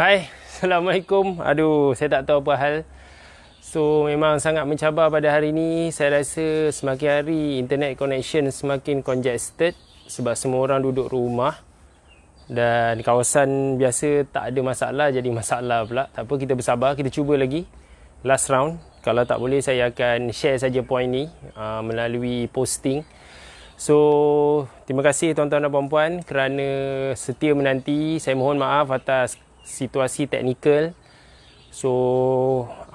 Hai, Assalamualaikum. Aduh, saya tak tahu apa hal. So, memang sangat mencabar pada hari ini. Saya rasa semakin hari internet connection semakin congested sebab semua orang duduk rumah dan kawasan biasa tak ada masalah jadi masalah pula. Tak apa, kita bersabar. Kita cuba lagi. Last round. Kalau tak boleh, saya akan share saja point ini uh, ah, melalui posting. So, terima kasih tuan-tuan dan puan-puan kerana setia menanti. Saya mohon maaf atas situasi teknikal so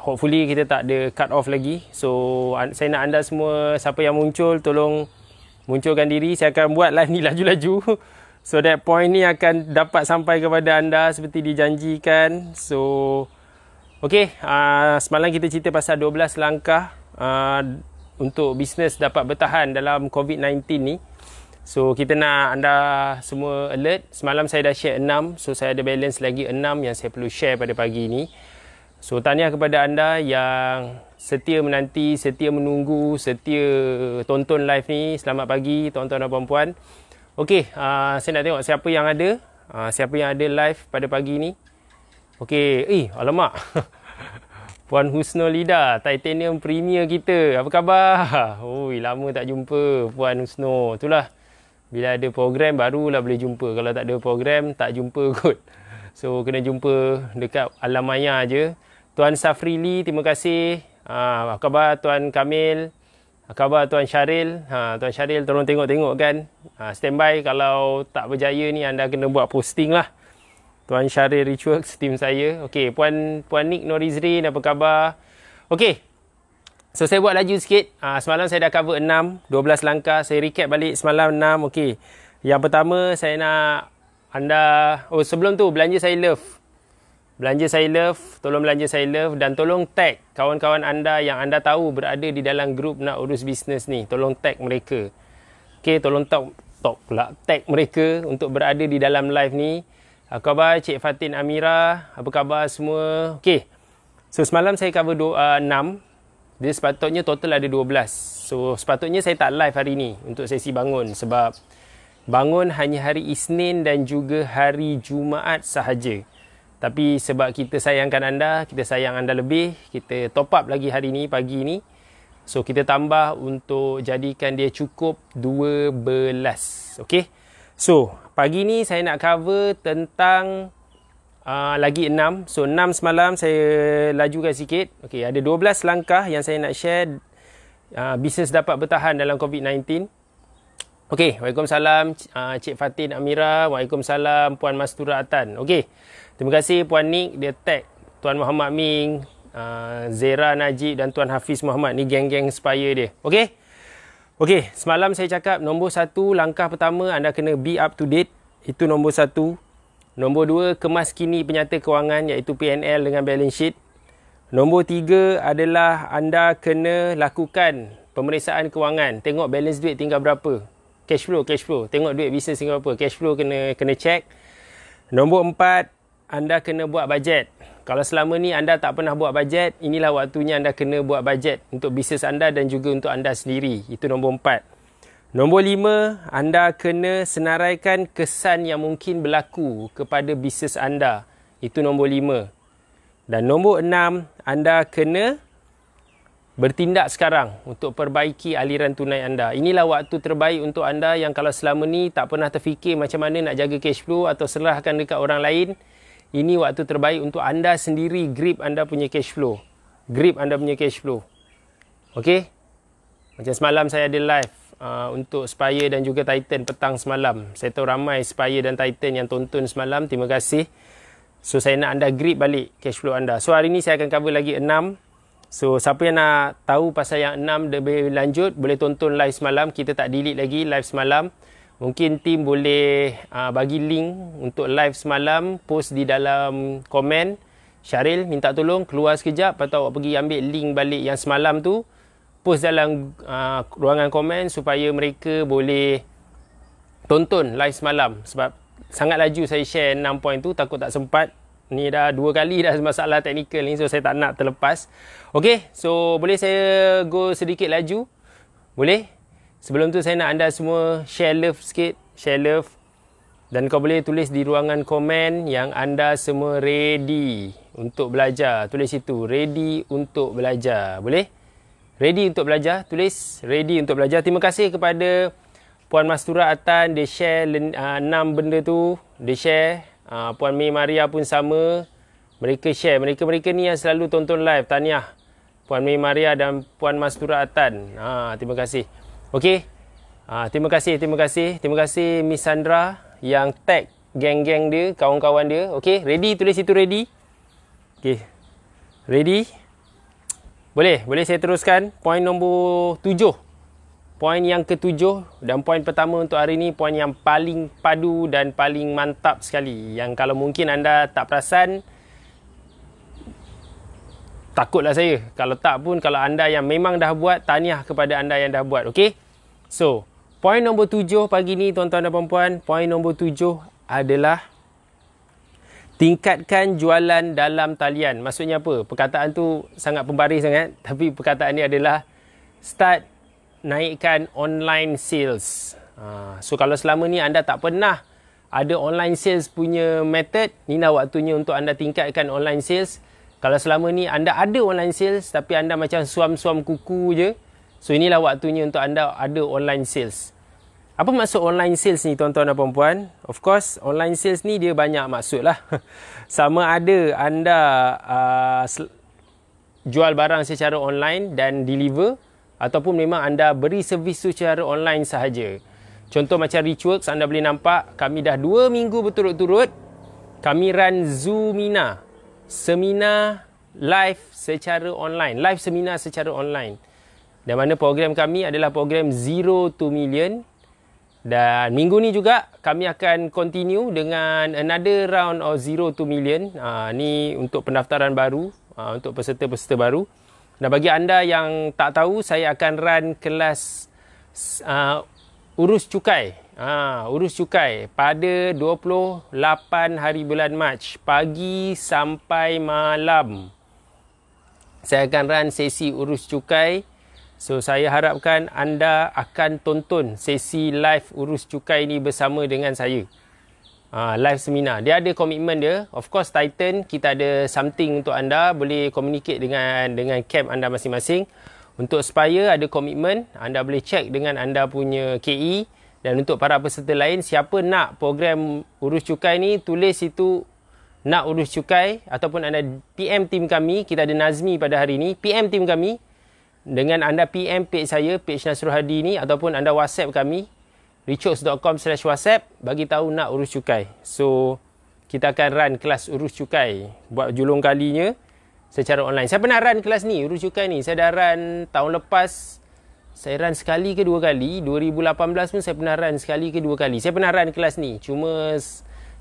hopefully kita tak ada cut off lagi so saya nak anda semua siapa yang muncul tolong munculkan diri saya akan buat live ni laju-laju so that point ni akan dapat sampai kepada anda seperti dijanjikan so ok uh, semalam kita cerita pasal 12 langkah uh, untuk bisnes dapat bertahan dalam COVID-19 ni So kita nak anda semua alert. Semalam saya dah share 6. So saya ada balance lagi 6 yang saya perlu share pada pagi ini. So tanya kepada anda yang setia menanti, setia menunggu, setia tonton live ni. Selamat pagi tuan-tuan dan puan-puan. Okey, uh, saya nak tengok siapa yang ada. Uh, siapa yang ada live pada pagi ni. Okey, eh alamak. Puan Husnolida, Titanium Premier kita. Apa khabar? Oh, lama tak jumpa Puan Husno. Itulah. Bila ada program barulah boleh jumpa. Kalau tak ada program tak jumpa kot. So kena jumpa dekat alam maya aje. Tuan Safrili, terima kasih. Ha, apa khabar Tuan Kamil? Apa khabar Tuan Syaril? Ha, Tuan Syaril tolong tengok-tengok kan. Ha, stand kalau tak berjaya ni anda kena buat posting lah. Tuan Syaril Richworks, team saya. Okey, Puan Puan Nick Norizri, apa khabar? Okey, So saya buat laju sikit. Uh, semalam saya dah cover 6, 12 langkah. Saya recap balik semalam 6. Okey. Yang pertama saya nak anda oh sebelum tu belanja saya love. Belanja saya love, tolong belanja saya love dan tolong tag kawan-kawan anda yang anda tahu berada di dalam grup nak urus bisnes ni. Tolong tag mereka. Okey, tolong tag tag pula tag mereka untuk berada di dalam live ni. Apa khabar Cik Fatin Amira? Apa khabar semua? Okey. So semalam saya cover 6 uh, ah, dia sepatutnya total ada 12. So sepatutnya saya tak live hari ni untuk sesi bangun sebab bangun hanya hari Isnin dan juga hari Jumaat sahaja. Tapi sebab kita sayangkan anda, kita sayang anda lebih, kita top up lagi hari ni pagi ni. So kita tambah untuk jadikan dia cukup 12. Okay. So pagi ni saya nak cover tentang Uh, lagi enam, So enam semalam saya lajukan sikit. Okey, ada dua belas langkah yang saya nak share uh, bisnes dapat bertahan dalam COVID-19. Okey, Waalaikumsalam uh, Cik Fatin Amira. Waalaikumsalam Puan Mastura Atan. Okey. Terima kasih Puan Nik, dia tag Tuan Muhammad Ming, uh, Zera Najib dan Tuan Hafiz Muhammad ni geng-geng supaya dia. Okey. Okey, semalam saya cakap nombor satu langkah pertama anda kena be up to date. Itu nombor satu. Nombor dua, kemas kini penyata kewangan iaitu PNL dengan balance sheet. Nombor tiga adalah anda kena lakukan pemeriksaan kewangan, tengok balance duit tinggal berapa. Cash flow, cash flow, tengok duit bisnes tinggal berapa. Cash flow kena kena check. Nombor empat, anda kena buat bajet. Kalau selama ni anda tak pernah buat bajet, inilah waktunya anda kena buat bajet untuk bisnes anda dan juga untuk anda sendiri. Itu nombor empat. Nombor lima, anda kena senaraikan kesan yang mungkin berlaku kepada bisnes anda. Itu nombor lima. Dan nombor enam, anda kena bertindak sekarang untuk perbaiki aliran tunai anda. Inilah waktu terbaik untuk anda yang kalau selama ni tak pernah terfikir macam mana nak jaga cash flow atau serahkan dekat orang lain. Ini waktu terbaik untuk anda sendiri grip anda punya cash flow. Grip anda punya cash flow. Okey? Macam semalam saya ada live. Ah, untuk Spire dan juga Titan petang semalam. Saya tahu ramai Spire dan Titan yang tonton semalam. Terima kasih. So saya nak anda grip balik cash flow anda. So hari ni saya akan cover lagi 6. So siapa yang nak tahu pasal yang 6 lebih lanjut boleh tonton live semalam. Kita tak delete lagi live semalam. Mungkin tim boleh uh, bagi link untuk live semalam post di dalam komen. Syaril minta tolong keluar sekejap atau pergi ambil link balik yang semalam tu post dalam uh, ruangan komen supaya mereka boleh tonton live semalam sebab sangat laju saya share 6 point tu takut tak sempat ni dah dua kali dah masalah teknikal ni so saya tak nak terlepas ok so boleh saya go sedikit laju boleh sebelum tu saya nak anda semua share love sikit share love dan kau boleh tulis di ruangan komen yang anda semua ready untuk belajar tulis itu ready untuk belajar boleh ready untuk belajar tulis ready untuk belajar terima kasih kepada puan mastura atan dia share ah, enam uh, benda tu dia share uh, puan mei maria pun sama mereka share mereka-mereka ni yang selalu tonton live tahniah puan mei maria dan puan mastura atan ha terima kasih okey Ah, terima kasih, terima kasih. Terima kasih Miss Sandra yang tag geng-geng dia, kawan-kawan dia. Okey, ready tulis itu ready. Okey. Ready? Boleh, boleh saya teruskan poin nombor tujuh. Poin yang ketujuh dan poin pertama untuk hari ini, poin yang paling padu dan paling mantap sekali. Yang kalau mungkin anda tak perasan, takutlah saya. Kalau tak pun, kalau anda yang memang dah buat, tahniah kepada anda yang dah buat. Okay. So, poin nombor tujuh pagi ini, tuan-tuan dan puan-puan, poin nombor tujuh adalah tingkatkan jualan dalam talian. Maksudnya apa? Perkataan tu sangat pembaris sangat, tapi perkataan ni adalah start naikkan online sales. Ha, so kalau selama ni anda tak pernah ada online sales punya method, ni dah waktunya untuk anda tingkatkan online sales. Kalau selama ni anda ada online sales tapi anda macam suam-suam kuku je, so inilah waktunya untuk anda ada online sales. Apa maksud online sales ni tuan-tuan dan puan-puan? Of course, online sales ni dia banyak maksud lah. Sama ada anda uh, jual barang secara online dan deliver ataupun memang anda beri servis tu secara online sahaja. Contoh macam Richworks, anda boleh nampak kami dah 2 minggu berturut-turut kami run Zoomina, semina live secara online, live seminar secara online. Dan mana program kami adalah program Zero to Million dan minggu ni juga kami akan continue dengan another round of zero to million. Uh, ni untuk pendaftaran baru, uh, untuk peserta-peserta baru. Dan bagi anda yang tak tahu, saya akan run kelas uh, urus cukai. Uh, urus cukai pada 28 hari bulan Mac. Pagi sampai malam. Saya akan run sesi urus cukai. So saya harapkan anda akan tonton sesi live urus cukai ini bersama dengan saya. Uh, live seminar. Dia ada komitmen dia. Of course Titan kita ada something untuk anda boleh communicate dengan dengan camp anda masing-masing. Untuk supaya ada komitmen, anda boleh check dengan anda punya KE dan untuk para peserta lain siapa nak program urus cukai ni tulis situ nak urus cukai ataupun anda PM tim kami, kita ada Nazmi pada hari ini PM tim kami dengan anda PM page saya page Nasrul Hadi ni ataupun anda WhatsApp kami richos.com/whatsapp bagi tahu nak urus cukai. So kita akan run kelas urus cukai buat julung kalinya secara online. Saya pernah run kelas ni, urus cukai ni. Saya dah run tahun lepas. Saya run sekali ke dua kali. 2018 pun saya pernah run sekali ke dua kali. Saya pernah run kelas ni. Cuma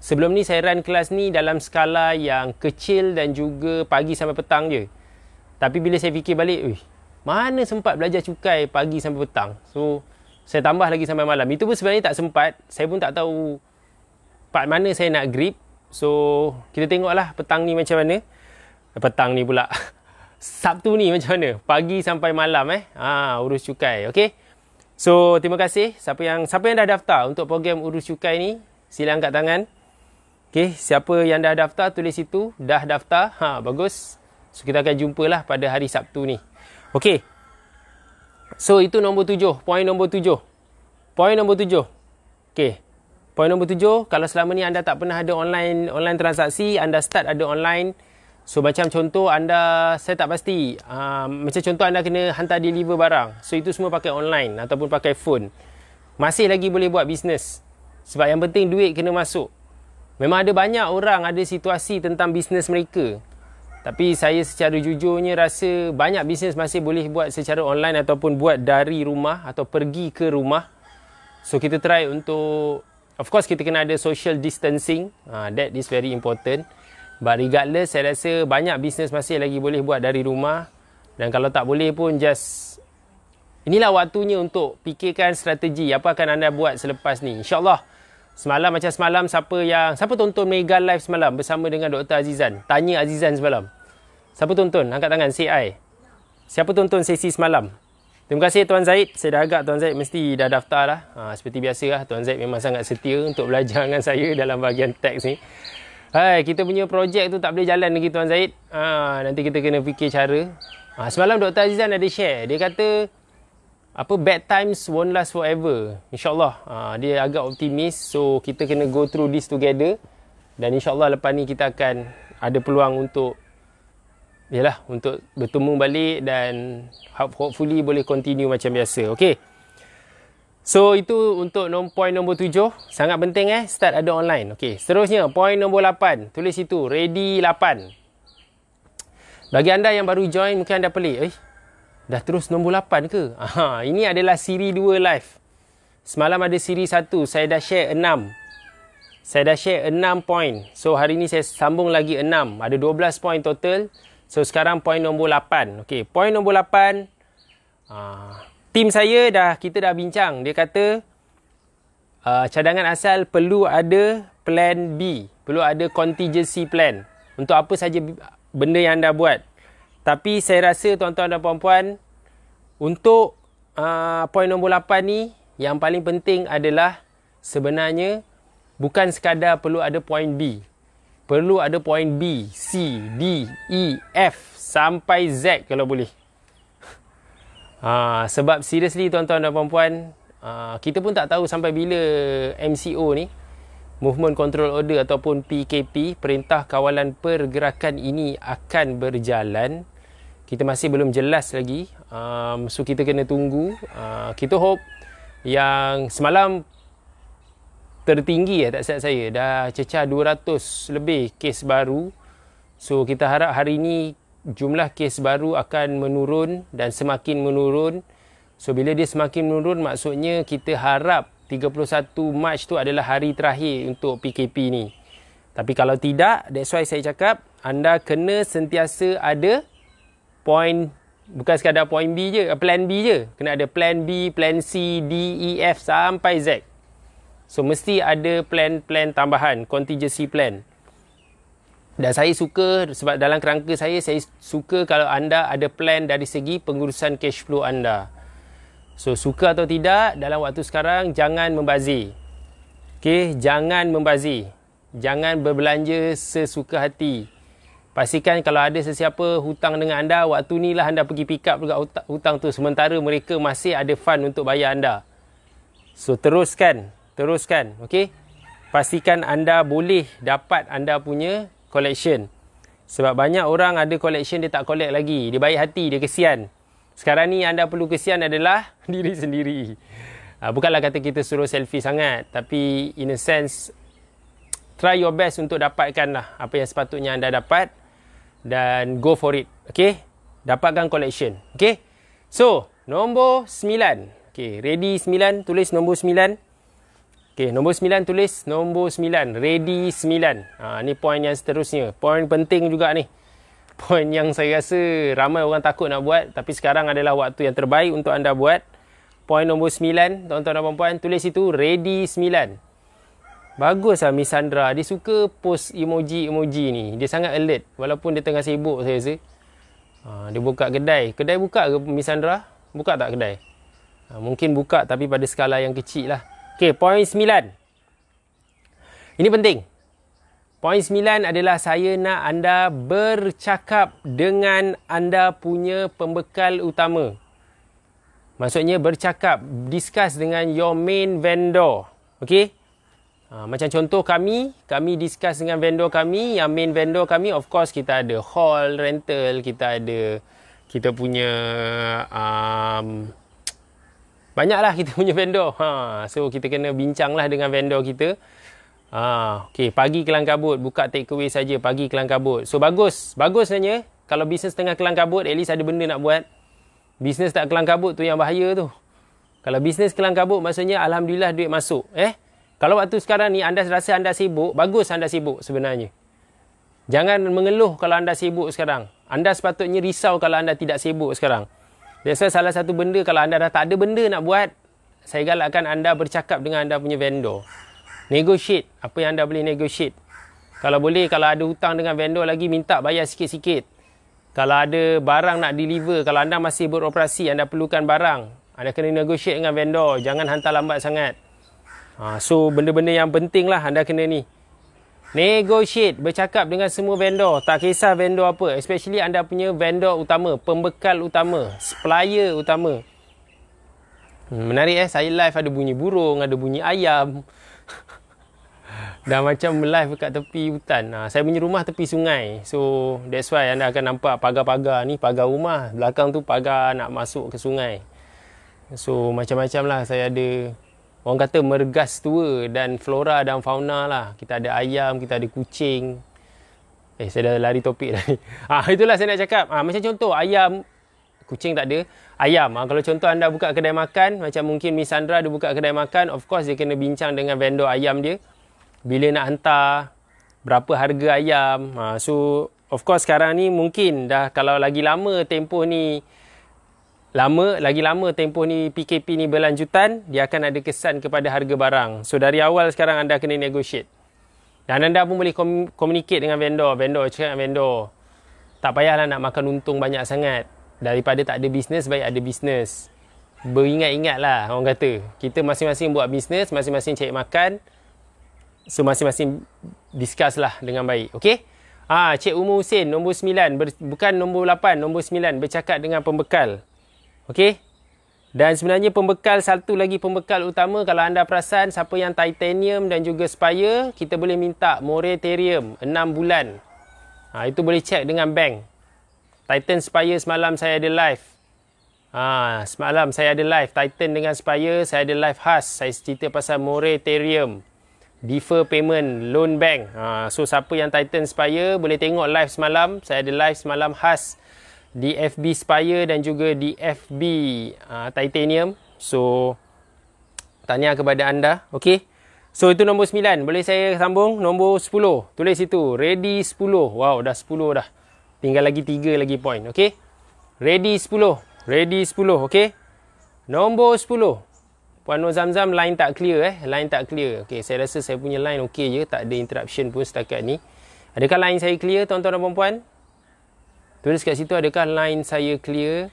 sebelum ni saya run kelas ni dalam skala yang kecil dan juga pagi sampai petang je. Tapi bila saya fikir balik, wih, mana sempat belajar cukai pagi sampai petang. So, saya tambah lagi sampai malam. Itu pun sebenarnya tak sempat. Saya pun tak tahu part mana saya nak grip. So, kita tengoklah petang ni macam mana. Eh, petang ni pula. Sabtu ni macam mana? Pagi sampai malam eh. Ha, urus cukai. Okay. So, terima kasih. Siapa yang siapa yang dah daftar untuk program urus cukai ni, sila angkat tangan. Okay. Siapa yang dah daftar, tulis situ. Dah daftar. Ha, bagus. So, kita akan jumpa lah pada hari Sabtu ni. Okey. So itu nombor tujuh. Poin nombor tujuh. Poin nombor tujuh. Okey. Poin nombor tujuh. Kalau selama ni anda tak pernah ada online online transaksi. Anda start ada online. So macam contoh anda. Saya tak pasti. Uh, macam contoh anda kena hantar deliver barang. So itu semua pakai online. Ataupun pakai phone. Masih lagi boleh buat bisnes. Sebab yang penting duit kena masuk. Memang ada banyak orang ada situasi tentang bisnes mereka. Tapi saya secara jujurnya rasa banyak bisnes masih boleh buat secara online ataupun buat dari rumah atau pergi ke rumah. So kita try untuk of course kita kena ada social distancing. Uh, that is very important. But regardless saya rasa banyak bisnes masih lagi boleh buat dari rumah dan kalau tak boleh pun just inilah waktunya untuk fikirkan strategi apa akan anda buat selepas ni. Insyaallah. Semalam macam semalam siapa yang siapa tonton Mega Live semalam bersama dengan Dr. Azizan? Tanya Azizan semalam. Siapa tonton? Angkat tangan CI. Siapa tonton sesi semalam? Terima kasih Tuan Zaid. Saya dah agak Tuan Zaid mesti dah daftar lah. Ha, seperti biasa lah. Tuan Zaid memang sangat setia untuk belajar dengan saya dalam bahagian teks ni. Hai, kita punya projek tu tak boleh jalan lagi Tuan Zaid. Ha, nanti kita kena fikir cara. Ha, semalam Dr. Azizan ada share. Dia kata apa bad times won't last forever insyaallah uh, dia agak optimis so kita kena go through this together dan insyaallah lepas ni kita akan ada peluang untuk yalah untuk bertemu balik dan hopefully boleh continue macam biasa okey So itu untuk no, point nombor 7 Sangat penting eh Start ada online Okey seterusnya Point nombor 8 Tulis itu Ready 8. Bagi anda yang baru join Mungkin anda pelik Eh Dah terus nombor 8 ke? Aha, ini adalah siri 2 live. Semalam ada siri 1, saya dah share 6. Saya dah share 6 point. So hari ini saya sambung lagi 6. Ada 12 point total. So sekarang point nombor 8. Okey, point nombor 8. Ah, team saya dah kita dah bincang. Dia kata uh, cadangan asal perlu ada plan B. Perlu ada contingency plan. Untuk apa saja benda yang anda buat. Tapi saya rasa tuan-tuan dan puan-puan untuk uh, ah, poin nombor 8 ni yang paling penting adalah sebenarnya bukan sekadar perlu ada poin B. Perlu ada poin B, C, D, E, F sampai Z kalau boleh. Uh, sebab seriously tuan-tuan dan puan-puan uh, kita pun tak tahu sampai bila MCO ni Movement Control Order ataupun PKP, Perintah Kawalan Pergerakan ini akan berjalan kita masih belum jelas lagi um, so kita kena tunggu uh, kita hope yang semalam tertinggi ya tak silap saya dah cecah 200 lebih kes baru so kita harap hari ini jumlah kes baru akan menurun dan semakin menurun so bila dia semakin menurun maksudnya kita harap 31 Mac tu adalah hari terakhir untuk PKP ni tapi kalau tidak that's why saya cakap anda kena sentiasa ada point bukan sekadar point B je uh, plan B je kena ada plan B plan C D E F sampai Z so mesti ada plan-plan tambahan contingency plan dan saya suka sebab dalam kerangka saya saya suka kalau anda ada plan dari segi pengurusan cash flow anda so suka atau tidak dalam waktu sekarang jangan membazir Okay, jangan membazir. Jangan berbelanja sesuka hati. Pastikan kalau ada sesiapa hutang dengan anda, waktu ni lah anda pergi pick up juga hutang tu. Sementara mereka masih ada fund untuk bayar anda. So, teruskan. Teruskan. Okay? Pastikan anda boleh dapat anda punya collection. Sebab banyak orang ada collection dia tak collect lagi. Dia baik hati, dia kesian. Sekarang ni anda perlu kesian adalah diri sendiri. Ah, bukanlah kata kita suruh selfie sangat. Tapi in a sense, try your best untuk dapatkan lah apa yang sepatutnya anda dapat dan go for it. Okay. Dapatkan collection. Okay. So, nombor sembilan, Okay. Ready sembilan, Tulis nombor sembilan, Okay. Nombor sembilan tulis. Nombor sembilan, Ready sembilan. Ha, ni point yang seterusnya. Point penting juga ni. Point yang saya rasa ramai orang takut nak buat. Tapi sekarang adalah waktu yang terbaik untuk anda buat. Point nombor sembilan, Tuan-tuan dan puan-puan. Tulis itu. Ready sembilan. Bagus lah Miss Sandra Dia suka post emoji-emoji ni Dia sangat alert Walaupun dia tengah sibuk saya rasa ha, Dia buka kedai Kedai buka ke Miss Sandra? Buka tak kedai? Ha, mungkin buka tapi pada skala yang kecil lah Okay, point sembilan Ini penting Point sembilan adalah saya nak anda bercakap dengan anda punya pembekal utama. Maksudnya bercakap, discuss dengan your main vendor. Okay? Ah, macam contoh kami, kami discuss dengan vendor kami, yang main vendor kami of course kita ada hall rental, kita ada kita punya um, banyaklah kita punya vendor. Ha, so kita kena bincanglah dengan vendor kita. Ha, okay, pagi kelang kabut, buka take away saja pagi kelang kabut. So bagus, bagus sebenarnya. Kalau bisnes tengah kelang kabut, at least ada benda nak buat. Bisnes tak kelang kabut tu yang bahaya tu. Kalau bisnes kelang kabut maksudnya alhamdulillah duit masuk, eh. Kalau waktu sekarang ni anda rasa anda sibuk, bagus anda sibuk sebenarnya. Jangan mengeluh kalau anda sibuk sekarang. Anda sepatutnya risau kalau anda tidak sibuk sekarang. Biasa salah satu benda kalau anda dah tak ada benda nak buat, saya galakkan anda bercakap dengan anda punya vendor. Negotiate apa yang anda boleh negotiate. Kalau boleh, kalau ada hutang dengan vendor lagi, minta bayar sikit-sikit. Kalau ada barang nak deliver, kalau anda masih beroperasi, anda perlukan barang. Anda kena negotiate dengan vendor. Jangan hantar lambat sangat. Ha, so benda-benda yang penting lah anda kena ni. Negotiate, bercakap dengan semua vendor. Tak kisah vendor apa. Especially anda punya vendor utama, pembekal utama, supplier utama. Hmm, menarik eh, saya live ada bunyi burung, ada bunyi ayam. Dah macam live kat tepi hutan. Ha, saya punya rumah tepi sungai. So, that's why anda akan nampak pagar-pagar ni, pagar rumah. Belakang tu pagar nak masuk ke sungai. So, macam-macam lah saya ada orang kata mergas tua dan flora dan fauna lah. Kita ada ayam, kita ada kucing. Eh, saya dah lari topik dah ni. Ha, itulah saya nak cakap. Ha, macam contoh, ayam, kucing tak ada. Ayam, ha, kalau contoh anda buka kedai makan, macam mungkin Miss Sandra dia buka kedai makan, of course dia kena bincang dengan vendor ayam dia. Bila nak hantar, berapa harga ayam. Ha, so, of course sekarang ni mungkin dah kalau lagi lama tempoh ni, lama lagi lama tempoh ni PKP ni berlanjutan dia akan ada kesan kepada harga barang so dari awal sekarang anda kena negotiate dan anda pun boleh kom- communicate dengan vendor vendor cakap dengan vendor tak payahlah nak makan untung banyak sangat daripada tak ada bisnes baik ada bisnes beringat-ingatlah orang kata kita masing-masing buat bisnes masing-masing cari makan so masing-masing discusslah dengan baik okey ah ha, cik umur husin nombor 9 bukan nombor 8 nombor 9 bercakap dengan pembekal Okey. Dan sebenarnya pembekal satu lagi pembekal utama kalau anda perasan siapa yang titanium dan juga spire kita boleh minta moratorium 6 bulan. Ha, itu boleh check dengan bank. Titan spire semalam saya ada live. Ha, semalam saya ada live Titan dengan spire saya ada live khas saya cerita pasal moratorium defer payment loan bank. Ha, so siapa yang Titan spire boleh tengok live semalam saya ada live semalam khas di FB Spire dan juga di FB uh, Titanium. So tanya kepada anda, Okay. So itu nombor 9. Boleh saya sambung nombor 10. Tulis situ. Ready 10. Wow, dah 10 dah. Tinggal lagi 3 lagi point, Okay. Ready 10. Ready 10, Okay. Nombor 10. Puan Nur zam line tak clear eh. Line tak clear. Okay. saya rasa saya punya line Okay, je, tak ada interruption pun setakat ni. Adakah line saya clear tuan-tuan dan puan-puan? Tulis kat situ adakah line saya clear?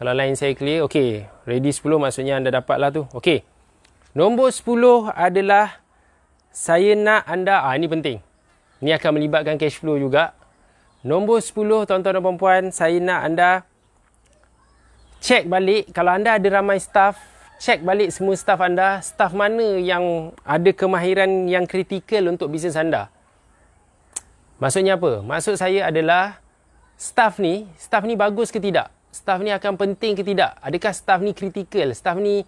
Kalau line saya clear, okey. Ready 10 maksudnya anda dapatlah tu. Okey. Nombor 10 adalah saya nak anda ah ini penting. Ini akan melibatkan cash flow juga. Nombor 10 tuan-tuan dan puan-puan, saya nak anda check balik kalau anda ada ramai staff cek balik semua staff anda, staff mana yang ada kemahiran yang kritikal untuk bisnes anda. Maksudnya apa? Maksud saya adalah staff ni, staff ni bagus ke tidak? Staff ni akan penting ke tidak? Adakah staff ni kritikal? Staff ni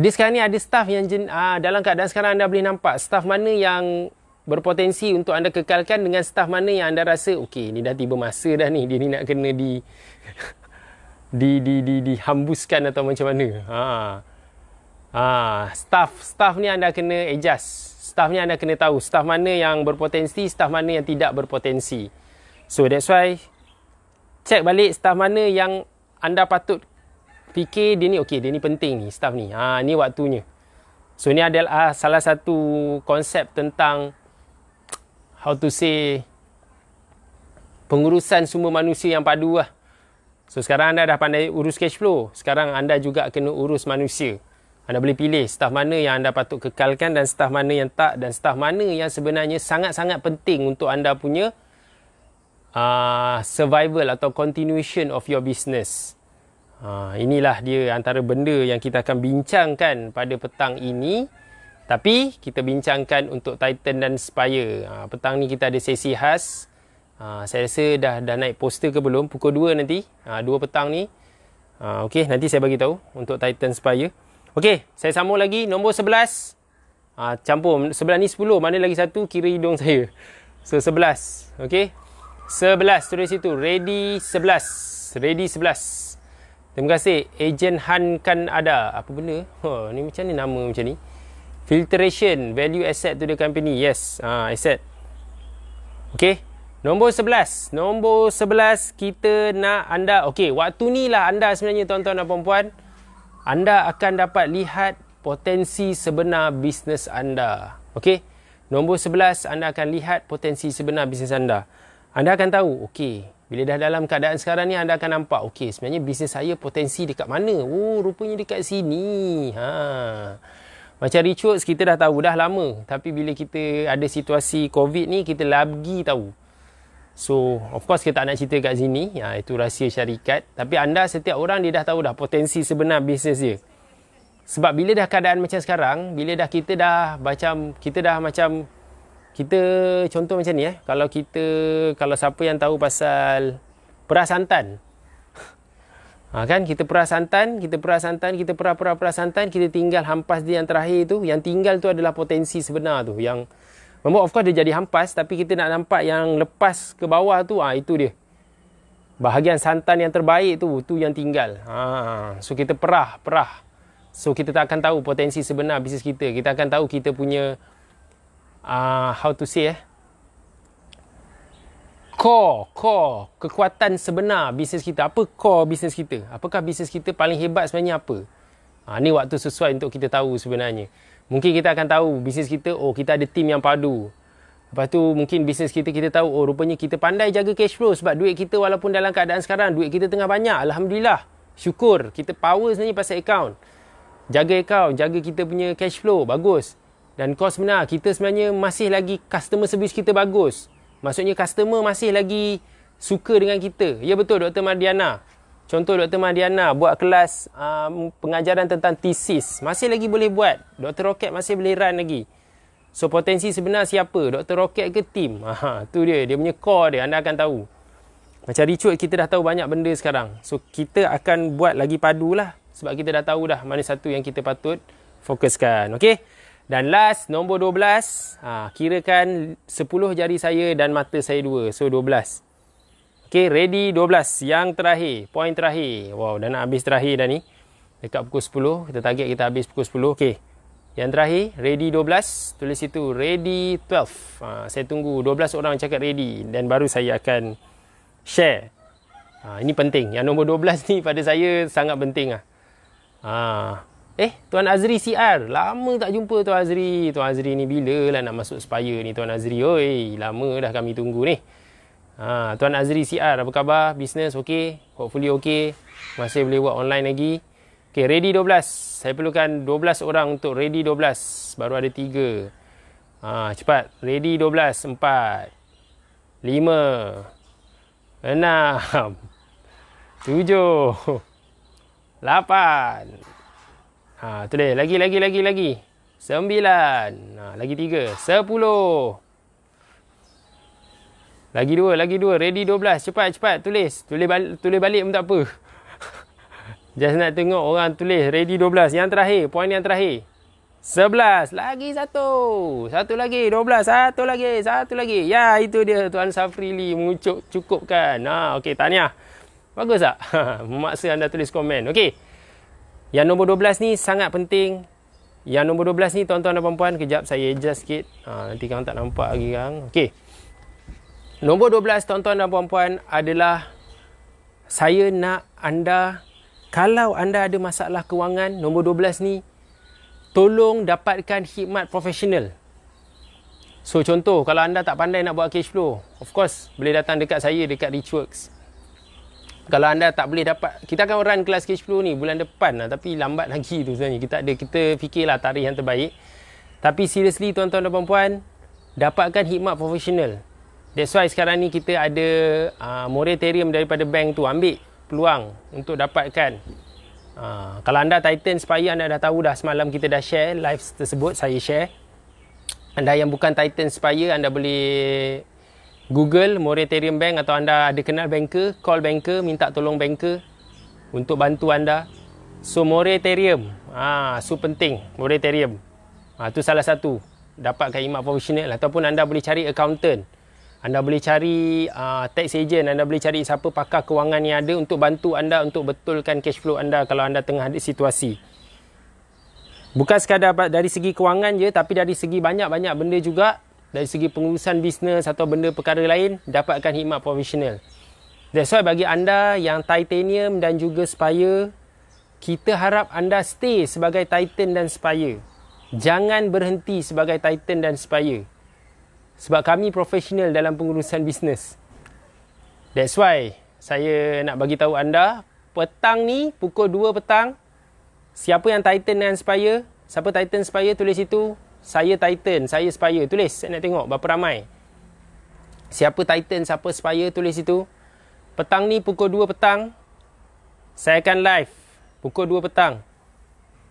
di sekarang ni ada staff yang jen, aa, ah, dalam keadaan sekarang anda boleh nampak staff mana yang berpotensi untuk anda kekalkan dengan staff mana yang anda rasa okey ni dah tiba masa dah ni dia ni nak kena di di di di dihambuskan di, atau macam mana. Ha. Ha, staff staff ni anda kena adjust. Staff ni anda kena tahu staff mana yang berpotensi, staff mana yang tidak berpotensi. So that's why check balik staff mana yang anda patut fikir dia ni okey dia ni penting ni staff ni. Ha ni waktunya. So ni adalah ah, salah satu konsep tentang how to say pengurusan semua manusia yang padu lah. So sekarang anda dah pandai urus cash flow. Sekarang anda juga kena urus manusia. Anda boleh pilih staff mana yang anda patut kekalkan dan staff mana yang tak dan staff mana yang sebenarnya sangat-sangat penting untuk anda punya uh, survival atau continuation of your business. Uh, inilah dia antara benda yang kita akan bincangkan pada petang ini. Tapi kita bincangkan untuk Titan dan Spire. Uh, petang ni kita ada sesi khas. Uh, saya rasa dah dah naik poster ke belum pukul 2 nanti. Uh, 2 petang ni. Uh, okay, nanti saya bagi tahu untuk Titan Spire. Okay, saya sambung lagi. Nombor 11. Uh, campur. Sebelah ni 10. Mana lagi satu? Kiri hidung saya. So, 11. Okay. 11 tu di situ ready 11 ready 11 terima kasih agent Han kan ada apa benda oh, ni macam ni nama macam ni filtration value asset to the company yes ha, asset ok nombor 11 nombor 11 kita nak anda ok waktu ni lah anda sebenarnya tuan-tuan dan perempuan anda akan dapat lihat potensi sebenar bisnes anda ok Nombor 11 anda akan lihat potensi sebenar bisnes anda anda akan tahu, okey, bila dah dalam keadaan sekarang ni anda akan nampak okey sebenarnya bisnes saya potensi dekat mana? Oh rupanya dekat sini. Ha. Macam Richards kita dah tahu dah lama tapi bila kita ada situasi COVID ni kita lagi tahu. So of course kita tak nak cerita kat sini ya, itu rahsia syarikat tapi anda setiap orang dia dah tahu dah potensi sebenar bisnes dia. Sebab bila dah keadaan macam sekarang, bila dah kita dah macam kita dah macam kita contoh macam ni eh kalau kita kalau siapa yang tahu pasal peras santan ha, kan kita peras santan kita peras santan kita peras peras peras santan kita tinggal hampas dia yang terakhir tu yang tinggal tu adalah potensi sebenar tu yang Memang of course dia jadi hampas tapi kita nak nampak yang lepas ke bawah tu ah ha, itu dia. Bahagian santan yang terbaik tu tu yang tinggal. Ha so kita perah, perah. So kita tak akan tahu potensi sebenar bisnes kita. Kita akan tahu kita punya uh, how to say eh core core kekuatan sebenar bisnes kita apa core bisnes kita apakah bisnes kita paling hebat sebenarnya apa ha, ni waktu sesuai untuk kita tahu sebenarnya mungkin kita akan tahu bisnes kita oh kita ada tim yang padu lepas tu mungkin bisnes kita kita tahu oh rupanya kita pandai jaga cash flow sebab duit kita walaupun dalam keadaan sekarang duit kita tengah banyak alhamdulillah syukur kita power sebenarnya pasal account jaga account jaga kita punya cash flow bagus dan kos benar kita sebenarnya masih lagi customer service kita bagus maksudnya customer masih lagi suka dengan kita ya betul Dr. Mardiana contoh Dr. Mardiana buat kelas um, pengajaran tentang tesis masih lagi boleh buat Dr. Rocket masih boleh run lagi so potensi sebenar siapa Dr. Rocket ke tim. Aha, tu dia dia punya core dia anda akan tahu macam Richard kita dah tahu banyak benda sekarang so kita akan buat lagi padu lah sebab kita dah tahu dah mana satu yang kita patut fokuskan Okay. Dan last, nombor 12. Ha, kirakan 10 jari saya dan mata saya dua, So, 12. Okay, ready 12. Yang terakhir. Point terakhir. Wow, dah nak habis terakhir dah ni. Dekat pukul 10. Kita target kita habis pukul 10. Okay. Yang terakhir, ready 12. Tulis situ, ready 12. Ha, saya tunggu 12 orang cakap ready. Dan baru saya akan share. Ha, ini penting. Yang nombor 12 ni pada saya sangat penting. Ah. Ha. Eh, Tuan Azri CR. Lama tak jumpa Tuan Azri. Tuan Azri ni bila lah nak masuk Spire ni Tuan Azri. Oi, lama dah kami tunggu ni. Ha, Tuan Azri CR, apa khabar? Business okey? Hopefully okey. Masih boleh buat online lagi. Okay, ready 12. Saya perlukan 12 orang untuk ready 12. Baru ada 3. Ha, cepat. Ready 12. 4. 5. 6. 7. 8. Ha, tu Lagi, lagi, lagi, lagi. Sembilan. Ha, lagi tiga. Sepuluh. Lagi dua, lagi dua. Ready dua belas. Cepat, cepat. Tulis. Tulis balik, tulis balik pun tak apa. Just nak tengok orang tulis. Ready dua belas. Yang terakhir. Poin yang terakhir. Sebelas. Lagi satu. Satu lagi. Dua belas. Satu lagi. Satu lagi. Ya, itu dia. Tuan Safri Lee mengucuk cukupkan. Ha, okey. Tahniah. Bagus tak? Memaksa anda tulis komen. Okey. Yang nombor 12 ni sangat penting. Yang nombor 12 ni tuan-tuan dan puan-puan. Kejap saya adjust sikit. Ha, nanti kau tak nampak lagi kan. Okey. Nombor 12 tuan-tuan dan puan-puan adalah. Saya nak anda. Kalau anda ada masalah kewangan. Nombor 12 ni. Tolong dapatkan khidmat profesional. So contoh kalau anda tak pandai nak buat cash flow. Of course boleh datang dekat saya dekat Richworks kalau anda tak boleh dapat kita akan run kelas K10 ni bulan depan lah tapi lambat lagi tu sebenarnya kita ada kita fikirlah tarikh yang terbaik tapi seriously tuan-tuan dan puan-puan dapatkan hikmat profesional that's why sekarang ni kita ada uh, moratorium daripada bank tu ambil peluang untuk dapatkan uh, kalau anda Titan supaya anda dah tahu dah semalam kita dah share live tersebut saya share anda yang bukan Titan supaya anda boleh Google Moratorium Bank atau anda ada kenal banker, call banker, minta tolong banker untuk bantu anda. So Moratorium, ah ha, so penting Moratorium. Ah ha, tu salah satu dapatkan imam professional lah. ataupun anda boleh cari accountant. Anda boleh cari uh, tax agent, anda boleh cari siapa pakar kewangan yang ada untuk bantu anda untuk betulkan cash flow anda kalau anda tengah ada situasi. Bukan sekadar dari segi kewangan je tapi dari segi banyak-banyak benda juga dari segi pengurusan bisnes atau benda perkara lain dapatkan hikmat profesional that's why bagi anda yang titanium dan juga spire kita harap anda stay sebagai titan dan spire jangan berhenti sebagai titan dan spire sebab kami profesional dalam pengurusan bisnes that's why saya nak bagi tahu anda petang ni pukul 2 petang siapa yang titan dan spire siapa titan spire tulis itu saya Titan, saya Spire. Tulis, saya nak tengok berapa ramai. Siapa Titan, siapa Spire, tulis itu. Petang ni pukul 2 petang, saya akan live. Pukul 2 petang.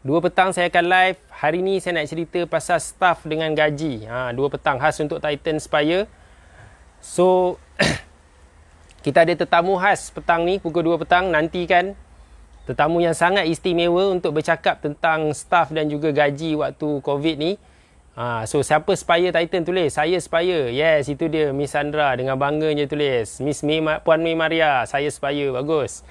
2 petang saya akan live. Hari ni saya nak cerita pasal staff dengan gaji. Ha, 2 petang, khas untuk Titan Spire. So, kita ada tetamu khas petang ni, pukul 2 petang. Nanti kan, tetamu yang sangat istimewa untuk bercakap tentang staff dan juga gaji waktu COVID ni ha, so siapa Spire Titan tulis? Saya Spire. Yes, itu dia Miss Sandra dengan bangganya tulis. Miss Mei Ma- Puan Mei Maria, saya Spire. Bagus.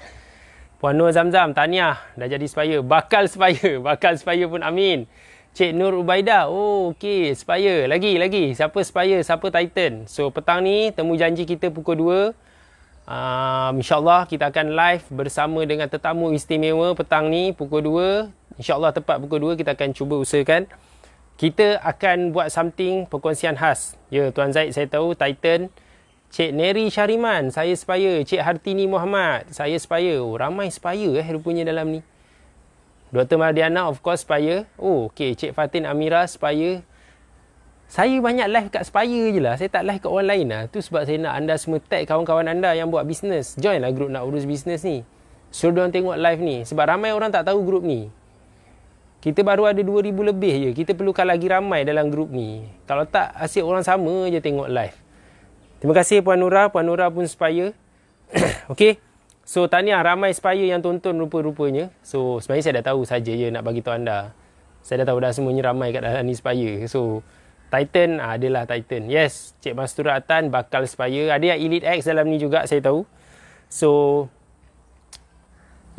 Puan Nur Zamzam, tahniah dah jadi Spire. Bakal Spire, bakal Spire pun amin. Cik Nur Ubaida. Oh, okey, Spire. Lagi, lagi. Siapa Spire? Siapa Titan? So, petang ni temu janji kita pukul 2. Uh, ah, InsyaAllah kita akan live bersama dengan tetamu istimewa petang ni pukul 2 InsyaAllah tepat pukul 2 kita akan cuba usahakan kita akan buat something perkongsian khas. Ya, Tuan Zaid saya tahu Titan. Cik Neri Syariman, saya sepaya. Cik Hartini Muhammad, saya sepaya. Oh, ramai sepaya eh rupanya dalam ni. Dr. Mardiana of course sepaya. Oh, okay, Cik Fatin Amira sepaya. Saya banyak live kat sepaya je lah. Saya tak live kat orang lain lah. Tu sebab saya nak anda semua tag kawan-kawan anda yang buat bisnes. Join lah grup nak urus bisnes ni. Suruh diorang tengok live ni. Sebab ramai orang tak tahu grup ni. Kita baru ada 2,000 lebih je. Kita perlukan lagi ramai dalam grup ni. Kalau tak, asyik orang sama je tengok live. Terima kasih Puan Nura. Puan Nura pun spaya. okay. So, tanya ramai spaya yang tonton rupa-rupanya. So, sebenarnya saya dah tahu saja je nak bagi tahu anda. Saya dah tahu dah semuanya ramai kat dalam ni spaya. So, Titan ah, adalah Titan. Yes, Cik Mastura Atan bakal spaya. Ada yang Elite X dalam ni juga saya tahu. So,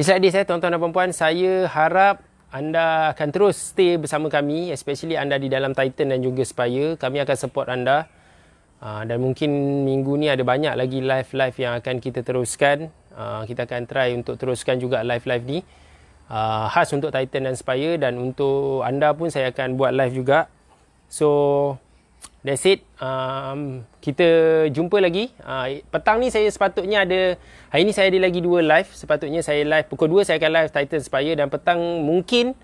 It's like this eh, tuan-tuan dan puan-puan. Saya harap anda akan terus stay bersama kami especially anda di dalam Titan dan juga Spire kami akan support anda ah, dan mungkin minggu ni ada banyak lagi live-live yang akan kita teruskan ah, kita akan try untuk teruskan juga live-live ni ah, khas untuk Titan dan Spire dan untuk anda pun saya akan buat live juga so That's it. Um, kita jumpa lagi. Uh, petang ni saya sepatutnya ada, hari ni saya ada lagi dua live. Sepatutnya saya live, pukul 2 saya akan live Titan Spire dan petang mungkin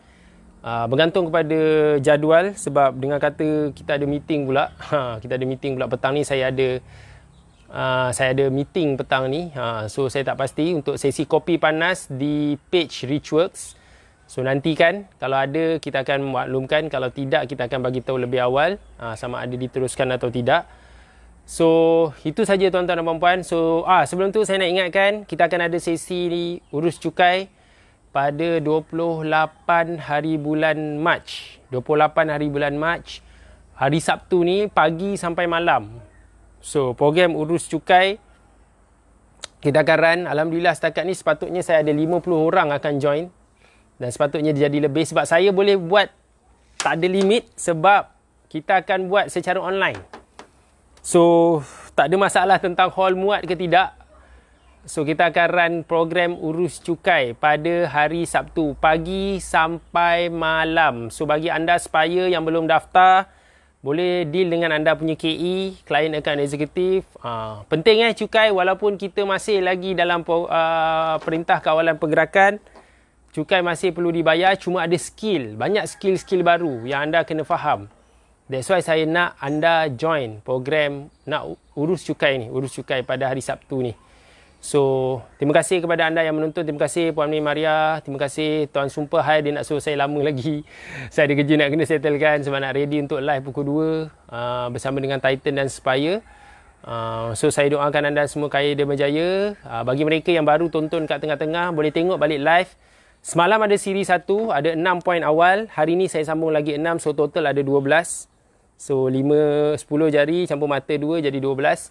uh, bergantung kepada jadual sebab dengan kata kita ada meeting pula. Ha, kita ada meeting pula petang ni saya ada uh, saya ada meeting petang ni. Uh, so saya tak pasti untuk sesi kopi panas di page Richworks. So nantikan kalau ada kita akan maklumkan kalau tidak kita akan bagi tahu lebih awal ha, sama ada diteruskan atau tidak. So itu saja tuan-tuan dan puan-puan. So ah sebelum tu saya nak ingatkan kita akan ada sesi ni, urus cukai pada 28 hari bulan Mac. 28 hari bulan Mac hari Sabtu ni pagi sampai malam. So program urus cukai kita akan run. Alhamdulillah setakat ni sepatutnya saya ada 50 orang akan join dan sepatutnya dia jadi lebih sebab saya boleh buat tak ada limit sebab kita akan buat secara online. So tak ada masalah tentang hall muat ke tidak. So kita akan run program urus cukai pada hari Sabtu pagi sampai malam. So bagi anda supaya yang belum daftar boleh deal dengan anda punya KE, klien akan eksekutif Uh, penting eh cukai walaupun kita masih lagi dalam uh, perintah kawalan pergerakan cukai masih perlu dibayar cuma ada skill banyak skill-skill baru yang anda kena faham that's why saya nak anda join program nak urus cukai ni urus cukai pada hari Sabtu ni so terima kasih kepada anda yang menonton terima kasih puan Mei Maria terima kasih tuan Sumpah hai dia nak suruh saya lama lagi saya ada kerja nak kena settlekan sebab nak ready untuk live pukul 2 uh, bersama dengan Titan dan Spire Uh, so saya doakan anda semua kaya dan berjaya uh, Bagi mereka yang baru tonton kat tengah-tengah Boleh tengok balik live Semalam ada siri satu, ada enam poin awal. Hari ini saya sambung lagi enam, so total ada dua belas. So, lima, sepuluh jari campur mata dua jadi dua belas.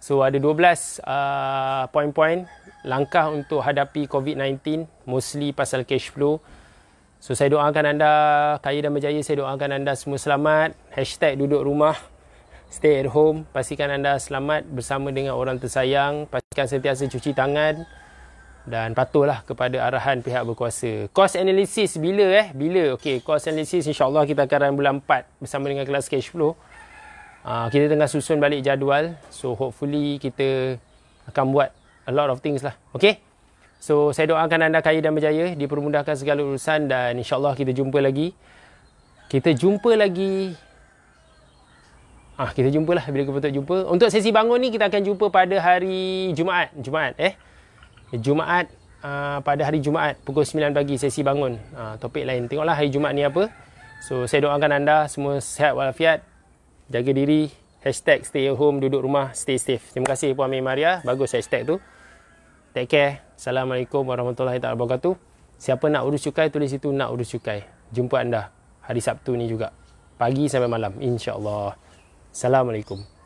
So, ada dua belas uh, poin-poin langkah untuk hadapi COVID-19. Mostly pasal cash flow. So, saya doakan anda kaya dan berjaya. Saya doakan anda semua selamat. Hashtag duduk rumah. Stay at home. Pastikan anda selamat bersama dengan orang tersayang. Pastikan sentiasa cuci tangan dan patuhlah kepada arahan pihak berkuasa. Cost analysis bila eh? Bila? Okey, cost analysis insya-Allah kita akan run bulan 4 bersama dengan kelas cash flow. Uh, ah, kita tengah susun balik jadual. So hopefully kita akan buat a lot of things lah. Okey. So saya doakan anda kaya dan berjaya, dipermudahkan segala urusan dan insya-Allah kita jumpa lagi. Kita jumpa lagi. Ah, kita jumpalah bila kita jumpa. Untuk sesi bangun ni kita akan jumpa pada hari Jumaat, Jumaat eh. Jumaat uh, pada hari Jumaat pukul 9 pagi sesi bangun. Uh, topik lain. Tengoklah hari Jumaat ni apa. So saya doakan anda semua sehat walafiat. Jaga diri. Hashtag stay at home, duduk rumah, stay safe. Terima kasih Puan Mei Maria. Bagus hashtag tu. Take care. Assalamualaikum warahmatullahi wabarakatuh. Siapa nak urus cukai, tulis situ nak urus cukai. Jumpa anda hari Sabtu ni juga. Pagi sampai malam. InsyaAllah. Assalamualaikum.